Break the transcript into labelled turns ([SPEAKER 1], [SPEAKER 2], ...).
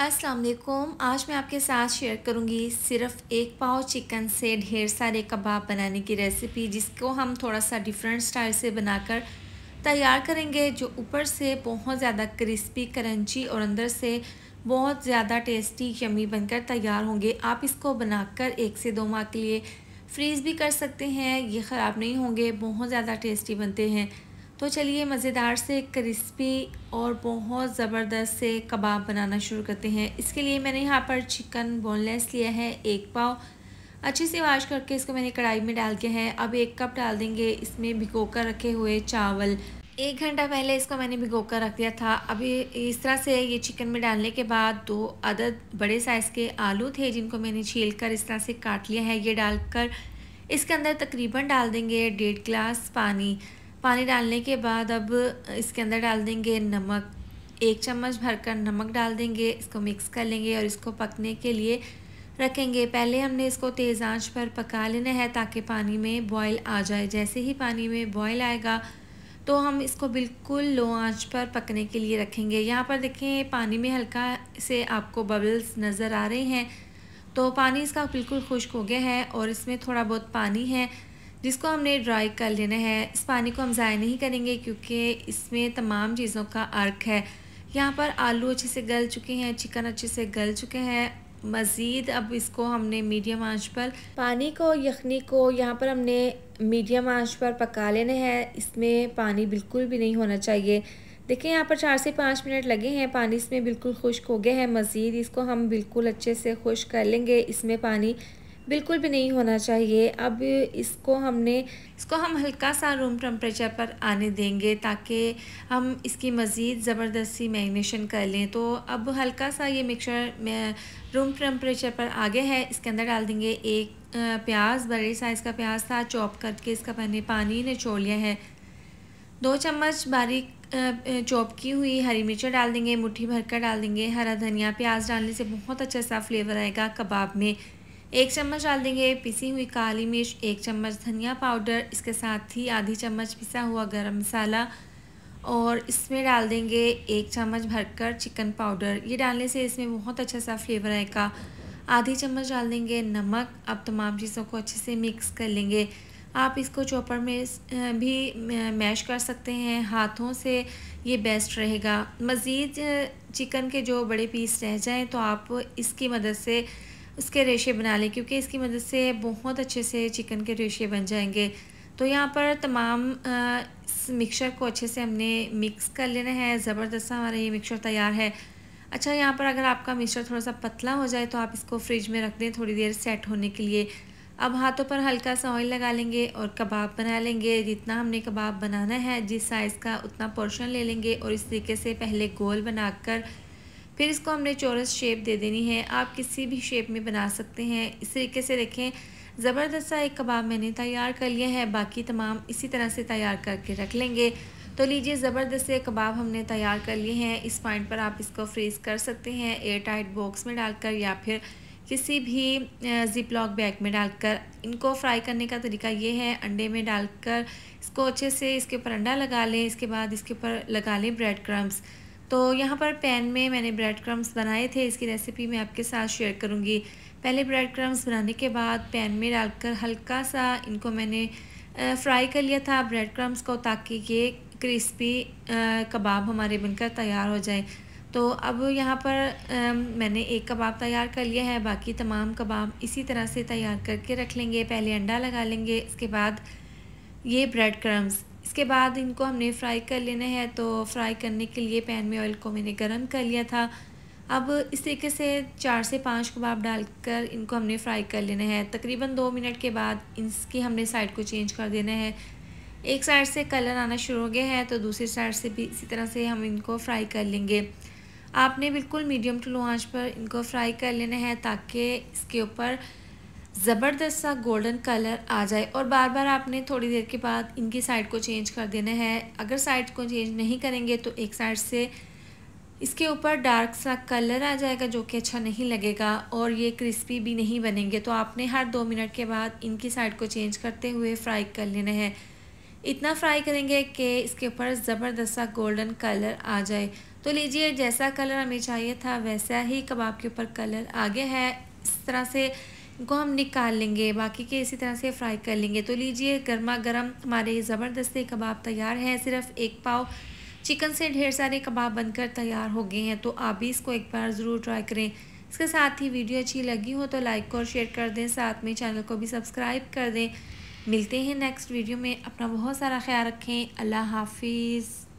[SPEAKER 1] अस्सलाम वालेकुम आज मैं आपके साथ शेयर करूंगी सिर्फ एक पाव चिकन से ढेर सारे कबाब बनाने की रेसिपी जिसको हम थोड़ा सा डिफरेंट स्टाइल से बनाकर तैयार करेंगे जो ऊपर से बहुत ज़्यादा क्रिस्पी करंची और अंदर से बहुत ज़्यादा टेस्टी यमी बनकर तैयार होंगे आप इसको बनाकर एक से दो माह के लिए फ्रीज़ भी कर सकते हैं ये ख़राब नहीं होंगे बहुत ज़्यादा टेस्टी बनते हैं तो चलिए मज़ेदार से क्रिस्पी और बहुत ज़बरदस्त से कबाब बनाना शुरू करते हैं इसके लिए मैंने यहाँ पर चिकन बोनलेस लिया है एक पाव अच्छे से वाश करके इसको मैंने कढ़ाई में डाल के है अब एक कप डाल देंगे इसमें भिगो कर रखे हुए चावल एक घंटा पहले इसको मैंने भिगो कर रख दिया था अभी इस तरह से ये चिकन में डालने के बाद दो अदद बड़े साइज़ के आलू थे जिनको मैंने छील कर इस तरह से काट लिया है ये डालकर इसके अंदर तकरीबन डाल देंगे डेढ़ गिलास पानी पानी डालने के बाद अब इसके अंदर डाल देंगे नमक एक चम्मच भरकर नमक डाल देंगे इसको मिक्स कर लेंगे और इसको पकने के लिए रखेंगे पहले हमने इसको तेज़ आंच पर पका लेना है ताकि पानी में बॉयल आ जाए जैसे ही पानी में बॉयल आएगा तो हम इसको बिल्कुल लो आंच पर पकने के लिए रखेंगे यहाँ पर देखें पानी में हल्का से आपको बबल्स नज़र आ रहे हैं तो पानी इसका बिल्कुल खुश्क हो गया है और इसमें थोड़ा बहुत पानी है जिसको हमने ड्राई कर लेना है इस पानी को हम ज़ाय नहीं करेंगे क्योंकि इसमें तमाम चीज़ों का अर्क है यहाँ पर आलू अच्छे से गल चुके हैं चिकन अच्छे से गल चुके हैं मज़ीद अब इसको हमने मीडियम आंच पर पानी को यखनी को यहाँ पर हमने मीडियम आंच पर पका लेना है इसमें पानी बिल्कुल भी नहीं होना चाहिए देखिए यहाँ पर चार से पाँच मिनट लगे हैं पानी इसमें बिल्कुल खुश्क हो गया है मज़ीद इसको हम बिल्कुल अच्छे से खुश कर लेंगे इसमें पानी बिल्कुल भी नहीं होना चाहिए अब इसको हमने इसको हम हल्का सा रूम टेम्परेचर पर आने देंगे ताकि हम इसकी मज़ीद ज़बरदस्ती मैगनेशन कर लें तो अब हल्का सा ये मिक्सचर रूम टेम्परेचर पर आगे है इसके अंदर डाल देंगे एक प्याज बड़े साइज़ का प्याज था चॉप करके इसका पहने पानी निचोड़ लिया है दो चम्मच बारीक चॉप की हुई हरी मिर्च डाल देंगे मुट्ठी भर कर डाल देंगे हरा धनिया प्याज डालने से बहुत अच्छा सा फ्लेवर आएगा कबाब में एक चम्मच डाल देंगे पिसी हुई काली मिर्च एक चम्मच धनिया पाउडर इसके साथ ही आधी चम्मच पिसा हुआ गरम मसाला और इसमें डाल देंगे एक चम्मच भरकर चिकन पाउडर ये डालने से इसमें बहुत अच्छा सा फ्लेवर आएगा आधी चम्मच डाल देंगे नमक अब तमाम चीज़ों को अच्छे से मिक्स कर लेंगे आप इसको चॉपर में भी मैश कर सकते हैं हाथों से ये बेस्ट रहेगा मज़ीद चिकन के जो बड़े पीस रह जाएँ तो आप इसकी मदद से उसके रेशे बना लें क्योंकि इसकी मदद से बहुत अच्छे से चिकन के रेशे बन जाएंगे तो यहाँ पर तमाम मिक्सचर को अच्छे से हमने मिक्स कर लेना है ज़बरदस्त हमारा ये मिक्सचर तैयार है अच्छा यहाँ पर अगर आपका मिक्सचर थोड़ा सा पतला हो जाए तो आप इसको फ्रिज में रख दें थोड़ी देर सेट होने के लिए अब हाथों पर हल्का सा ऑयल लगा लेंगे और कबाब बना लेंगे जितना हमने कबाब बनाना है जिस साइज़ का उतना पोर्शन ले लेंगे और इस तरीके से पहले गोल बनाकर फिर इसको हमने चौरस शेप दे देनी है आप किसी भी शेप में बना सकते हैं इस तरीके से देखें ज़बरदस्त सा एक कबाब मैंने तैयार कर लिया है बाकी तमाम इसी तरह से तैयार करके रख लेंगे तो लीजिए ज़बरदस्त से कबाब हमने तैयार कर लिए हैं इस पॉइंट पर आप इसको फ्रीज़ कर सकते हैं एयर टाइट बॉक्स में डालकर या फिर किसी भी जिप लॉक बैग में डालकर इनको फ्राई करने का तरीका ये है अंडे में डालकर इसको अच्छे से इसके ऊपर अंडा लगा लें इसके बाद इसके ऊपर लगा लें ब्रेड क्रम्स तो यहाँ पर पैन में मैंने ब्रेड क्रम्स बनाए थे इसकी रेसिपी मैं आपके साथ शेयर करूँगी पहले ब्रेड क्रम्स बनाने के बाद पैन में डालकर हल्का सा इनको मैंने फ्राई कर लिया था ब्रेड क्रम्स को ताकि ये क्रिस्पी कबाब हमारे बनकर तैयार हो जाए तो अब यहाँ पर आ, मैंने एक कबाब तैयार कर लिया है बाकी तमाम कबाब इसी तरह से तैयार करके रख लेंगे पहले अंडा लगा लेंगे इसके बाद ये ब्रेड क्रम्स इसके बाद इनको हमने फ्राई कर लेना है तो फ्राई करने के लिए पैन में ऑयल को मैंने गर्म कर लिया था अब इस तरीके से चार से पाँच कबाब डालकर इनको हमने फ्राई कर लेना है तकरीबन दो मिनट के बाद इसकी हमने साइड को चेंज कर देना है एक साइड से कलर आना शुरू हो गया है तो दूसरी साइड से भी इसी तरह से हम इनको फ्राई कर लेंगे आपने बिल्कुल मीडियम टू लो आंच पर इनको फ्राई कर लेना है ताकि इसके ऊपर ज़बरदस्त सा गोल्डन कलर आ जाए और बार बार आपने थोड़ी देर के बाद इनकी साइड को चेंज कर देना है अगर साइड को चेंज नहीं करेंगे तो एक साइड से इसके ऊपर डार्क सा कलर आ जाएगा जो कि अच्छा नहीं लगेगा और ये क्रिस्पी भी नहीं बनेंगे तो आपने हर दो मिनट के बाद इनकी साइड को चेंज करते हुए फ्राई कर लेना है इतना फ्राई करेंगे कि इसके ऊपर ज़बरदस्त सा गोल्डन कलर आ जाए तो लीजिए जैसा कलर हमें चाहिए था वैसा ही कबाब के ऊपर कलर आ गया है इस तरह से को हम निकाल लेंगे बाकी के इसी तरह से फ्राई कर लेंगे तो लीजिए गर्मा गर्म हमारे ज़बरदस्ती कबाब तैयार हैं सिर्फ एक पाव चिकन से ढेर सारे कबाब बनकर तैयार हो गए हैं तो आप भी इसको एक बार ज़रूर ट्राई करें इसके साथ ही वीडियो अच्छी लगी हो तो लाइक और शेयर कर दें साथ में चैनल को भी सब्सक्राइब कर दें मिलते हैं नेक्स्ट वीडियो में अपना बहुत सारा ख्याल रखें अल्लाह हाफिज़